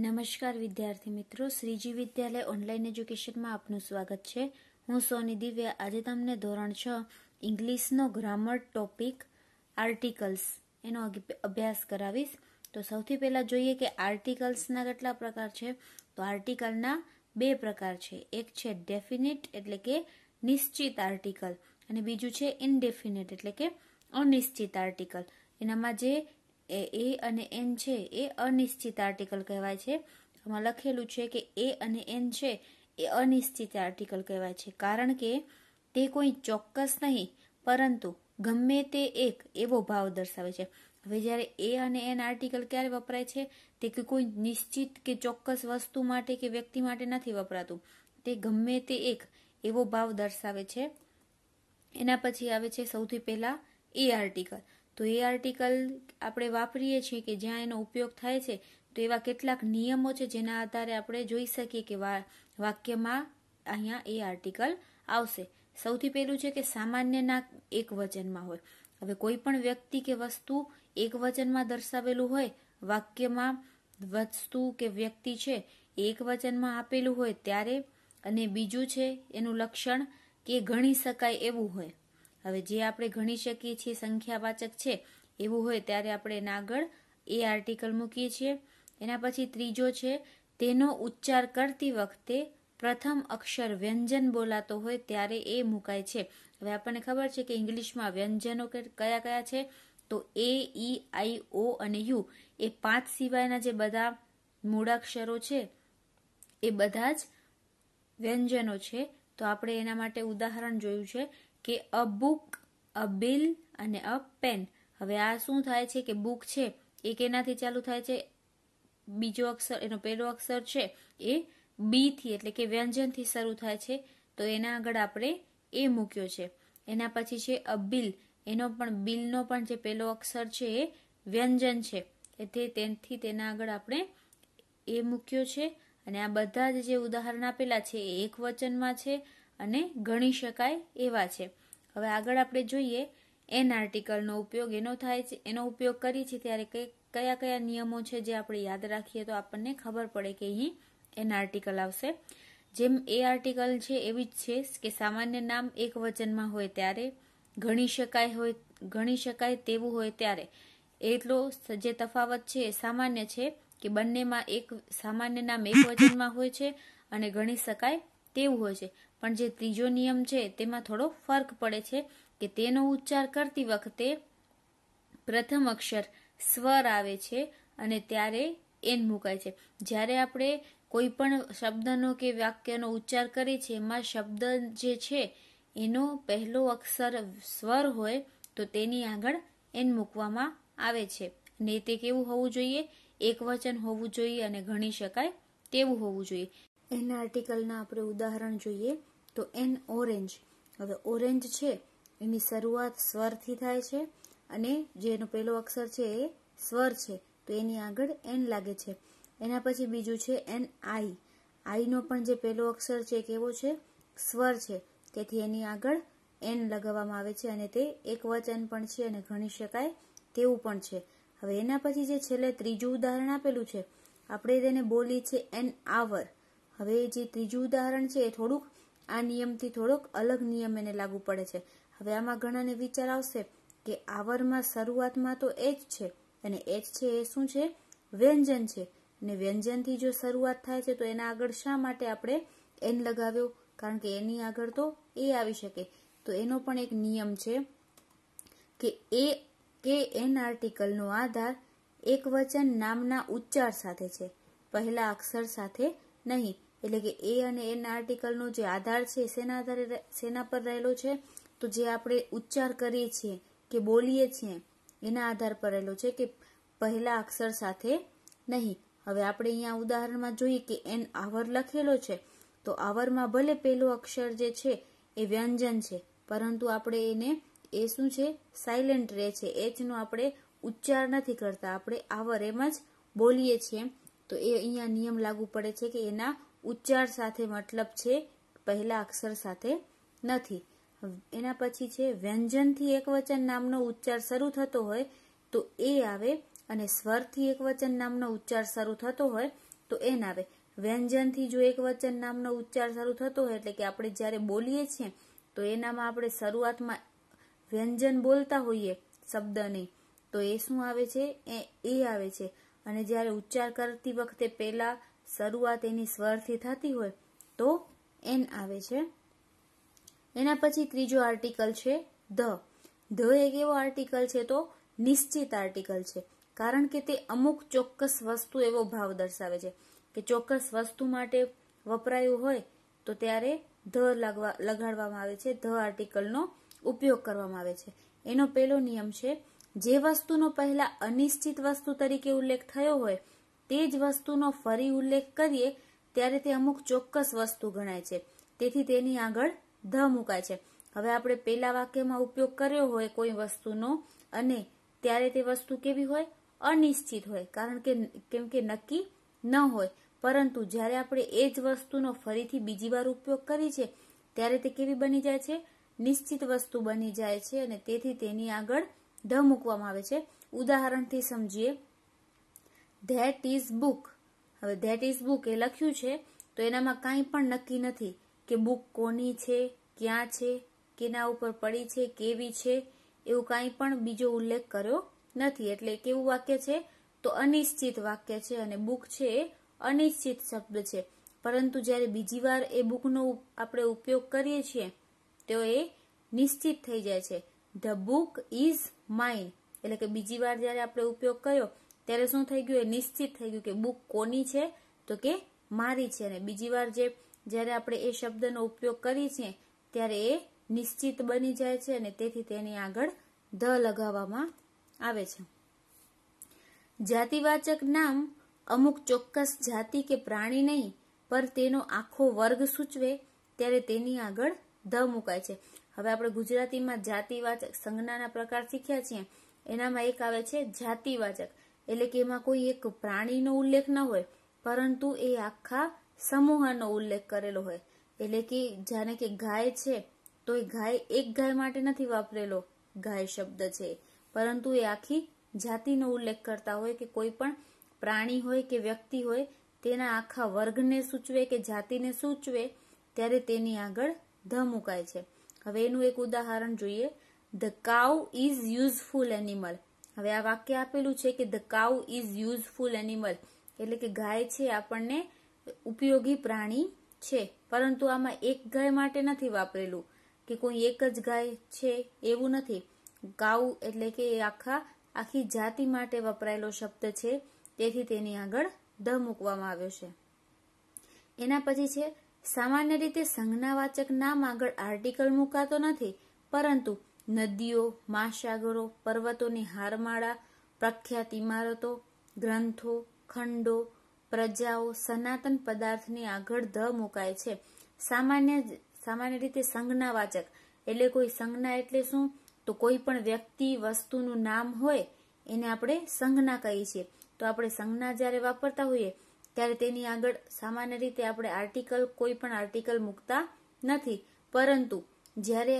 નમસ્કાર વિદ્યાર્થી મિત્રો શ્રીજી વિદ્યાલય ઓનલાઈન એજ્યુકેશનમાં આપનું સ્વાગત છે હું સોની દિવ્યા આજે તમને ધોરણ છ ઇંગ્લિશનો ગ્રામર ટોપિક આર્ટિકલ્સ એનો અભ્યાસ કરાવીશ તો સૌથી પહેલાં જોઈએ કે આર્ટિકલ્સના કેટલા પ્રકાર છે તો આર્ટિકલના બે પ્રકાર છે એક છે ડેફિનેટ એટલે કે નિશ્ચિત આર્ટિકલ અને બીજું છે ઇનડેફિનેટ એટલે કે અનિશ્ચિત આર્ટિકલ એનામાં જે એ એ અને એન છે એ અનિશ્ચિત આર્ટિકલ કહેવાય છે આમાં લખેલું છે કે એ અને એન છે એ અનિશ્ચિત આર્ટિકલ કહેવાય છે કારણ કે તે કોઈ ચોક્કસ નહીં પરંતુ ગમે તે એક એવો ભાવ દર્શાવે છે હવે જ્યારે એ અને એન આર્ટિકલ ક્યારે વપરાય છે તે કે કોઈ નિશ્ચિત કે ચોક્કસ વસ્તુ માટે કે વ્યક્તિ માટે નથી વપરાતું તે ગમે તે એક એવો ભાવ દર્શાવે છે એના પછી આવે છે સૌથી પહેલા એ આર્ટિકલ તો એ આર્ટિકલ આપણે વાપરીએ છીએ કે જ્યાં એનો ઉપયોગ થાય છે તો એવા કેટલાક નિયમો છે જેના આધારે આપણે જોઈ શકીએ કે વાક્યમાં અહીંયા એ આર્ટિકલ આવશે સૌથી પહેલું છે કે સામાન્યના એક વચનમાં હોય હવે કોઈ પણ વ્યક્તિ કે વસ્તુ એક વચનમાં દર્શાવેલું હોય વાક્યમાં વસ્તુ કે વ્યક્તિ છે એક વચનમાં આપેલું હોય ત્યારે અને બીજું છે એનું લક્ષણ કે ગણી શકાય એવું હોય હવે જે આપણે ગણી શકીએ છીએ સંખ્યાવાચક છે એવું હોય ત્યારે આપણે એના આગળ એ આર્ટિકલ મૂકીએ છીએ એના પછી ત્રીજો છે તેનો ઉચ્ચાર કરતી વખતે પ્રથમ અક્ષર વ્યંજન બોલાતો હોય ત્યારે એ મુકાય છે હવે આપણને ખબર છે કે ઇંગ્લિશમાં વ્યંજનો કયા કયા છે તો એ ઈ આઈ ઓ અને યુ એ પાંચ સિવાયના જે બધા મૂળાક્ષરો છે એ બધા જ વ્યંજનો છે તો આપણે એના માટે ઉદાહરણ જોયું છે કે અ બુક અ બિલ અને અ પેન હવે આ શું થાય છે કે બુક છે એ કેનાથી ચાલુ થાય છે બીજો અક્ષર એનો પહેલો અક્ષર છે એ બી થી એટલે કે વ્યંજનથી શરૂ થાય છે તો એના આગળ આપણે એ મૂક્યો છે એના પછી છે અ બિલ એનો પણ બિલનો પણ જે પહેલો અક્ષર છે એ વ્યંજન છે એટલે તેથી તેના આગળ આપણે એ મૂક્યો છે અને આ બધા જ જે ઉદાહરણ આપેલા છે એ એક વચનમાં છે અને ગણી શકાય એવા છે હવે આગળ આપણે જોઈએ એન આર્ટિકલનો ઉપયોગ એનો થાય છે એનો ઉપયોગ કરીએ છીએ ત્યારે કયા કયા નિયમો છે જે આપણે યાદ રાખીએ તો આપણને ખબર પડે કે અહીં એન આર્ટિકલ આવશે જેમ એ આર્ટિકલ છે એવી જ છે કે સામાન્ય નામ એક વચનમાં હોય ત્યારે ગણી શકાય હોય ગણી શકાય તેવું હોય ત્યારે એટલો જે તફાવત છે એ સામાન્ય છે કે બંનેમાં એક સામાન્ય નામ એક વચનમાં હોય છે અને ગણી શકાય તેવું હોય છે પણ જે ત્રીજો નિયમ છે તેમાં થોડો ફર્ક પડે છે કે તેનો ઉચ્ચાર કરતી વખતે પ્રથમ અક્ષર સ્વર આવે છે અને ત્યારે એન મુકાય છે જ્યારે આપણે કોઈ પણ શબ્દનો કે વાક્યનો ઉચ્ચાર કરીએ છીએ એમાં શબ્દ જે છે એનો પહેલો અક્ષર સ્વર હોય તો તેની આગળ એન મૂકવામાં આવે છે ને તે કેવું હોવું જોઈએ એક વચન હોવું જોઈએ અને ગણી શકાય તેવું હોવું જોઈએ એન આર્ટિકલના આપણે ઉદાહરણ જોઈએ તો એન ઓરેન્જ હવે ઓરેન્જ છે એની શરૂઆત સ્વરથી થાય છે અને જેનો પહેલો અક્ષર છે એ સ્વર છે તો એની આગળ એન લાગે છે એના પછી બીજું છે એન આઈ આઈનો પણ જે પહેલો અક્ષર છે કેવો છે સ્વર છે તેથી એની આગળ એન લગાવવામાં આવે છે અને તે એક વચન પણ છે અને ગણી શકાય તેવું પણ છે હવે એના પછી જે છેલ્લે ત્રીજું ઉદાહરણ આપેલું છે આપણે તેને બોલી છે એન આવર હવે જે ત્રીજું ઉદાહરણ છે એ થોડુંક આ નિયમથી થોડોક અલગ નિયમ એને લાગુ પડે છે હવે આમાં ઘણાને વિચાર આવશે કે આવરમાં શરૂઆતમાં તો એચ છે અને એચ છે એ શું છે વ્યંજન છે અને વ્યંજનથી જો શરૂઆત થાય છે તો એના આગળ શા માટે આપણે એન લગાવ્યો કારણ કે એની આગળ તો એ આવી શકે તો એનો પણ એક નિયમ છે કે એ કે એન આર્ટિકલનો આધાર એક વચન નામના ઉચ્ચાર સાથે છે પહેલા અક્ષર સાથે નહીં એટલે કે એ અને એના આર્ટિકલનો જે આધાર છે શેના આધારે શેના પર રહેલો છે તો જે આપણે ઉચ્ચાર કરીએ છીએ કે બોલીએ છીએ એના આધાર પર રહેલો છે કે પહેલા અક્ષર સાથે નહીં હવે આપણે અહીંયા ઉદાહરણમાં જોઈએ કે એન આવર લખેલો છે તો આવરમાં ભલે પહેલો અક્ષર જે છે એ વ્યંજન છે પરંતુ આપણે એને એ શું છે સાયલેન્ટ રહે છે એચનો આપણે ઉચ્ચાર નથી કરતા આપણે આવર એમ જ બોલીએ છીએ તો એ અહીંયા નિયમ લાગુ પડે છે કે એના ઉચ્ચાર સાથે મતલબ છે પહેલા અક્ષર સાથે નથી એના પછી છે વ્યંજનથી એકવચન નામનો ઉચ્ચાર શરૂ થતો હોય તો એ આવે અને સ્વરથી એકવચન નામનો ઉચ્ચાર શરૂ થતો હોય તો એન આવે વ્યંજનથી જો એક વચન નામનો ઉચ્ચાર શરૂ થતો હોય એટલે કે આપણે જ્યારે બોલીએ છીએ તો એનામાં આપણે શરૂઆતમાં વ્યંજન બોલતા હોઈએ શબ્દની તો એ શું આવે છે એ આવે છે અને જ્યારે ઉચ્ચાર કરતી વખતે પહેલાં શરૂઆત એની સ્વરથી થતી હોય તો એન આવે છે એના પછી ત્રીજો આર્ટિકલ છે ધ ધ એક એવો આર્ટિકલ છે તો નિશ્ચિત આર્ટિકલ છે કારણ કે તે અમુક ચોક્કસ વસ્તુ એવો ભાવ દર્શાવે છે કે ચોક્કસ વસ્તુ માટે વપરાયું હોય તો ત્યારે ધ લગવા લગાડવામાં આવે છે ધ આર્ટિકલનો ઉપયોગ કરવામાં આવે છે એનો પહેલો નિયમ છે જે વસ્તુનો પહેલા અનિશ્ચિત વસ્તુ તરીકે ઉલ્લેખ થયો હોય તે જ વસ્તુનો ફરી ઉલ્લેખ કરીએ ત્યારે તે અમુક ચોક્કસ વસ્તુ ગણાય છે તેથી તેની આગળ ધ મુકાય છે હવે આપણે પેલા વાક્યમાં ઉપયોગ કર્યો હોય કોઈ વસ્તુનો અને ત્યારે તે વસ્તુ કેવી હોય અનિશ્ચિત હોય કારણ કે કેમ કે નક્કી ન હોય પરંતુ જ્યારે આપણે એ જ વસ્તુનો ફરીથી બીજી વાર ઉપયોગ કરી છે ત્યારે તે કેવી બની જાય છે નિશ્ચિત વસ્તુ બની જાય છે અને તેથી તેની આગળ ધ મૂકવામાં આવે છે ઉદાહરણથી સમજીએ ધેટ ઇઝ બુક હવે ધેટ ઇઝ બુક એ લખ્યું છે તો એનામાં કાંઈ પણ નક્કી નથી કે બુક કોની છે ક્યાં છે કેના ઉપર પડી છે કેવી છે એવું કાંઈ પણ બીજો ઉલ્લેખ કર્યો નથી એટલે કેવું વાક્ય છે તો અનિશ્ચિત વાક્ય છે અને બુક છે એ અનિશ્ચિત શબ્દ છે પરંતુ જ્યારે બીજી વાર એ બુકનો આપણે ઉપયોગ કરીએ છીએ તો એ નિશ્ચિત થઈ જાય છે ધ બુક ઇઝ માઇન્ડ એટલે કે બીજી વાર જ્યારે આપણે ઉપયોગ કર્યો ત્યારે શું થઈ ગયું એ નિશ્ચિત થઈ ગયું કે બુક કોની છે તો કે મારી છે અને બીજી વાર જે જ્યારે આપણે એ શબ્દનો ઉપયોગ કરીએ છીએ ત્યારે એ નિશ્ચિત બની જાય છે અને તેથી તેની આગળ ધ લગાવવામાં આવે છે જાતિવાચક નામ અમુક ચોક્કસ જાતિ કે પ્રાણી નહીં પર તેનો આખો વર્ગ સૂચવે ત્યારે તેની આગળ ધ મુકાય છે હવે આપણે ગુજરાતીમાં જાતિવાચક સંજ્ઞાના પ્રકાર શીખ્યા છીએ એનામાં એક આવે છે જાતિવાચક એટલે કે એમાં કોઈ એક પ્રાણીનો ઉલ્લેખ ન હોય પરંતુ એ આખા સમૂહનો ઉલ્લેખ કરેલો હોય એટલે કે જાણે કે ગાય છે તો એ ગાય એક ગાય માટે નથી વાપરેલો ગાય શબ્દ છે પરંતુ એ આખી જાતિનો ઉલ્લેખ કરતા હોય કે કોઈ પણ પ્રાણી હોય કે વ્યક્તિ હોય તેના આખા વર્ગને સૂચવે કે જાતિને સૂચવે ત્યારે તેની આગળ ધ મુકાય છે હવે એનું એક ઉદાહરણ જોઈએ the cow is useful animal હવે આ વાક્ય આપેલું છે કે the cow is useful animal એટલે કે ગાય છે આપણને ઉપયોગી પ્રાણી છે પરંતુ આમાં એક ગાય માટે નથી વાપરેલું કે કોઈ એક જ ગાય છે એવું નથી કાઉ એટલે કે આખા આખી જાતિ માટે વપરાયેલો શબ્દ છે તેથી તેની આગળ ધ મૂકવામાં આવ્યો છે એના પછી છે સામાન્ય રીતે સંજ્ઞાવાચક નામ આગળ આર્ટિકલ મુકાતો નથી પરંતુ નદીઓ મહાસાગરો પર્વતોની હારમાળા પ્રખ્યાત ઇમારતો ગ્રંથો ખંડો પ્રજાઓ સનાતન પદાર્થની આગળ ધ મુકાય છે સામાન્ય સામાન્ય રીતે સંજ્ઞા વાચક એટલે કોઈ સંજ્ઞા એટલે શું તો કોઈ પણ વ્યક્તિ વસ્તુનું નામ હોય એને આપણે સંજ્ઞા કહીએ છીએ તો આપણે સંજ્ઞા જ્યારે વાપરતા હોઈએ ત્યારે તેની આગળ સામાન્ય રીતે આપણે આર્ટિકલ કોઈ પણ આર્ટિકલ મૂકતા નથી પરંતુ જ્યારે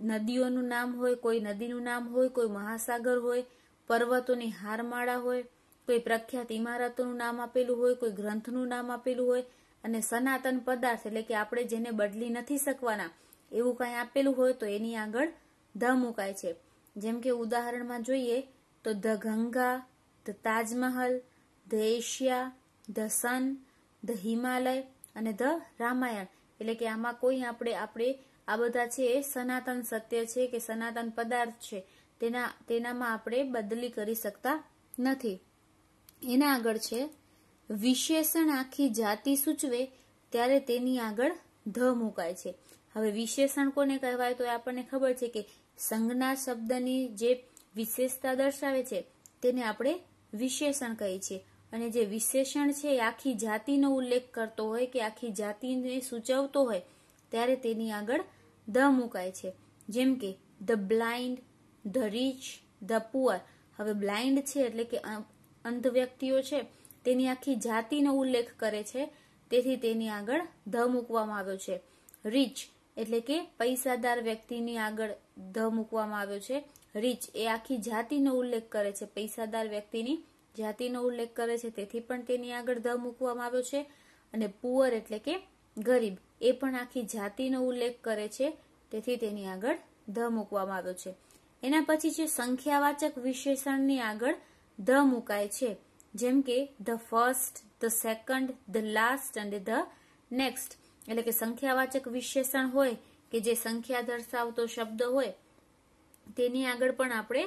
નદીઓનું નામ હોય કોઈ નદીનું નામ હોય કોઈ મહાસાગર હોય પર્વતોની હારમાળા હોય કોઈ પ્રખ્યાત ઇમારતોનું નામ આપેલું હોય કોઈ ગ્રંથનું નામ આપેલું હોય અને સનાતન પદાર્થ એટલે કે આપણે જેને બદલી નથી શકવાના એવું કાંઈ આપેલું હોય તો એની આગળ ધ મુકાય છે જેમ કે ઉદાહરણમાં જોઈએ તો the Ganga the Taj Mahal the Asia the sun the Himalaya અને ધ રામાયણ એટલે કે આમાં કોઈ આપણે આપણે આ બધા છે એ સનાતન સત્ય છે કે સનાતન પદાર્થ છે તેના તેનામાં આપણે બદલી કરી શકતા નથી એના આગળ છે વિશેષણ આખી જાતિ સૂચવે ત્યારે તેની આગળ ધ મુકાય છે હવે વિશેષણ કોને કહેવાય તો એ આપણને ખબર છે કે સંજ્ઞા શબ્દની જે વિશેષતા દર્શાવે છે તેને આપણે વિશેષણ કહીએ છીએ અને જે વિશેષણ છે એ આખી જાતિનો ઉલ્લેખ કરતો હોય કે આખી જાતિને સૂચવતો હોય ત્યારે તેની આગળ ધ મુકાય છે જેમ કે the blind the rich the poor હવે બ્લાઇન્ડ છે એટલે કે અંધ વ્યક્તિઓ છે તેની આખી જાતિનો ઉલ્લેખ કરે છે તેથી તેની આગળ ધ મૂકવામાં આવ્યો છે રીચ એટલે કે પૈસાદાર વ્યક્તિની આગળ ધ મૂકવામાં આવ્યો છે રીચ એ આખી જાતિનો ઉલ્લેખ કરે છે પૈસાદાર વ્યક્તિની જાતિનો ઉલ્લેખ કરે છે તેથી પણ તેની આગળ ધ મૂકવામાં આવ્યો છે અને પુઅર એટલે કે ગરીબ એ પણ આખી જાતિનો ઉલ્લેખ કરે છે તેથી તેની આગળ ધ મૂકવામાં આવ્યો છે એના પછી છે સંખ્યાવાચક વિશેષણની આગળ ધ મુકાય છે જેમ કે the first the second the last અને ધ નેક્સ્ટ એટલે કે સંખ્યાવાચક વિશેષણ હોય કે જે સંખ્યા દર્શાવતો શબ્દ હોય તેની આગળ પણ આપણે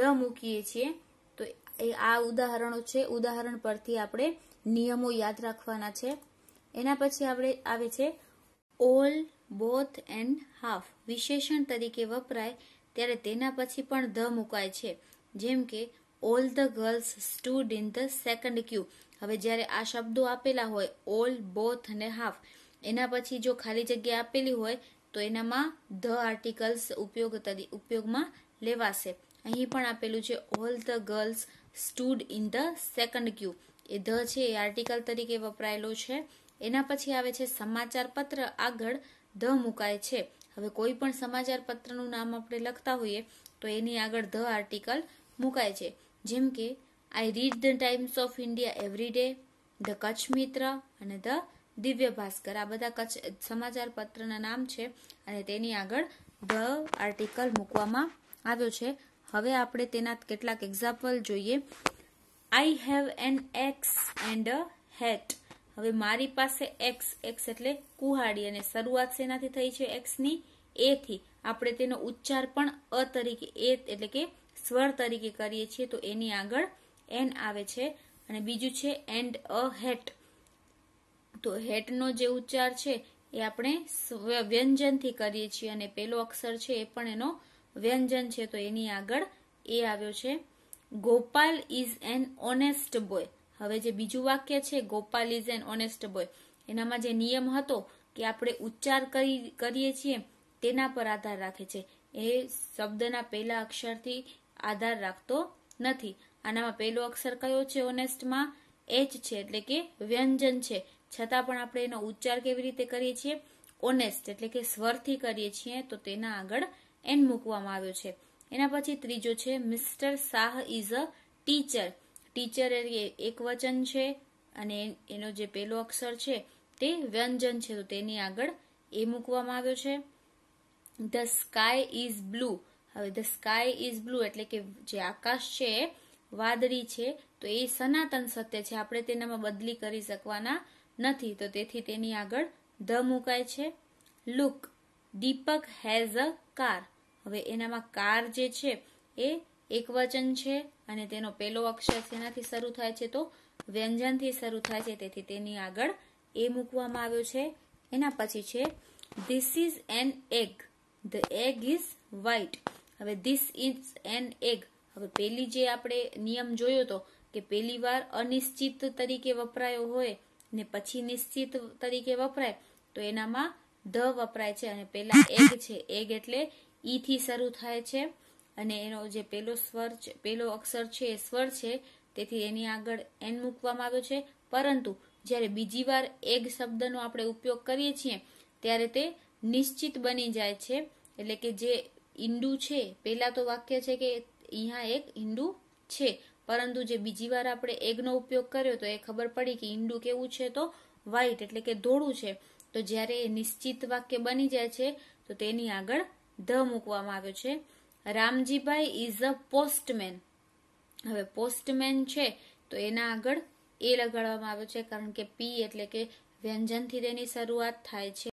ધ મૂકીએ છીએ તો એ આ ઉદાહરણો છે ઉદાહરણ પરથી આપણે નિયમો યાદ રાખવાના છે એના પછી આપણે આવે છે ઓલ બોથ એન્ડ હાફ વિશેષણ તરીકે વપરાય ત્યારે તેના પછી પણ ધ મુકાય છે જેમ કે all the girls stood in the second queue હવે જ્યારે આ શબ્દો આપેલા હોય ઓલ બોથ અને હાફ એના પછી જો ખાલી જગ્યા આપેલી હોય તો એનામાં ધ આર્ટિકલ્સ ઉપયોગ ઉપયોગમાં લેવાશે અહીં પણ આપેલું છે all the girls stood in the second queue એ ધ છે એ આર્ટિકલ તરીકે વપરાયેલો છે એના પછી આવે છે સમાચાર પત્ર આગળ ધ મુકાય છે હવે કોઈ પણ સમાચાર પત્રનું નામ આપણે લખતા હોઈએ તો એની આગળ ધ આર્ટિકલ મુકાય છે જેમ કે I read the Times of India every day the Kutch Mitra અને ધ દિવ્ય ભાસ્કર આ બધા કચ્છ સમાચાર પત્રના નામ છે અને તેની આગળ ધ આર્ટિકલ મૂકવામાં આવ્યો છે હવે આપણે તેના કેટલાક એક્ઝામ્પલ જોઈએ I have an ox and a hat હવે મારી પાસે એક્સ એક્સ એટલે કુહાડી અને શરૂઆત શેનાથી થઈ છે એક્સની એ થી આપણે તેનો ઉચ્ચાર પણ અ તરીકે એ એટલે કે સ્વર તરીકે કરીએ છીએ તો એની આગળ એન આવે છે અને બીજું છે એન્ડ અ હેટ તો હેટનો જે ઉચ્ચાર છે એ આપણે વ્યંજનથી કરીએ છીએ અને પેલો અક્ષર છે એ પણ એનો વ્યંજન છે તો એની આગળ એ આવ્યો છે Gopal is an honest boy હવે જે બીજું વાક્ય છે Gopal is an honest boy એનામાં જે નિયમ હતો કે આપણે ઉચ્ચાર કરી કરીએ છીએ તેના પર આધાર રાખે છે એ શબ્દના પહેલા અક્ષરથી આધાર રાખતો નથી આનામાં પહેલો અક્ષર કયો છે ઓનેસ્ટમાં એચ છે એટલે કે વ્યંજન છે છતાં પણ આપણે એનો ઉચ્ચાર કેવી રીતે કરીએ છીએ ઓનેસ્ટ એટલે કે સ્વરથી કરીએ છીએ તો તેના આગળ એન મૂકવામાં આવ્યો છે એના પછી ત્રીજો છે mister Shah is a teacher teacher એ વચન છે અને એનો જે પહેલો અક્ષર છે તે વ્યંજન છે તો તેની આગળ એ મૂકવામાં આવ્યો છે ધ સ્કાય ઇઝ બ્લુ હવે ધ સ્કાય ઇઝ બ્લુ એટલે કે જે આકાશ છે એ વાદળી છે તો એ સનાતન સત્ય છે આપણે તેનામાં બદલી કરી શકવાના નથી તો તેથી તેની આગળ ધ મુકાય છે look Deepak has a car હવે એનામાં કાર જે છે એ એક વચન છે અને તેનો પહેલો અક્ષર શેનાથી શરૂ થાય છે તો વ્યંજનથી શરૂ થાય છે તેથી તેની આગળ એ મૂકવામાં આવ્યો છે એના પછી છે this is an egg the egg is white હવે ધીસ ઇઝ એન એગ હવે પેલી જે આપણે નિયમ જોયો તો કે પહેલી વાર અનિશ્ચિત તરીકે વપરાયો હોય ને પછી નિશ્ચિત તરીકે વપરાય તો એનામાં ધ વપરાય છે અને પેલા એગ છે એગ એટલે ઈથી e શરૂ થાય છે અને એનો જે પેલો સ્વર છે પેલો અક્ષર છે એ સ્વર છે તેથી એની આગળ એન મૂકવામાં આવ્યો છે પરંતુ જ્યારે બીજી વાર એગ શબ્દનો આપણે ઉપયોગ કરીએ છીએ ત્યારે તે નિશ્ચિત બની જાય છે એટલે કે જે ઈંડુ છે પેલા તો વાક્ય છે કે અહીંયા એક ઈંડુ છે પરંતુ જે બીજી વાર આપણે એગનો ઉપયોગ કર્યો તો એ ખબર પડી કે ઈંડુ કેવું છે તો વ્હાઈટ એટલે કે ધોળું છે તો જ્યારે એ નિશ્ચિત વાક્ય બની જાય છે તો તેની આગળ ધ મૂકવામાં આવ્યો છે રામજીભાઈ ઇઝ અ પોસ્ટમેન હવે પોસ્ટમેન છે તો એના આગળ એ લગાડવામાં આવ્યો છે કારણ કે પી એટલે કે વ્યંજનથી તેની શરૂઆત થાય છે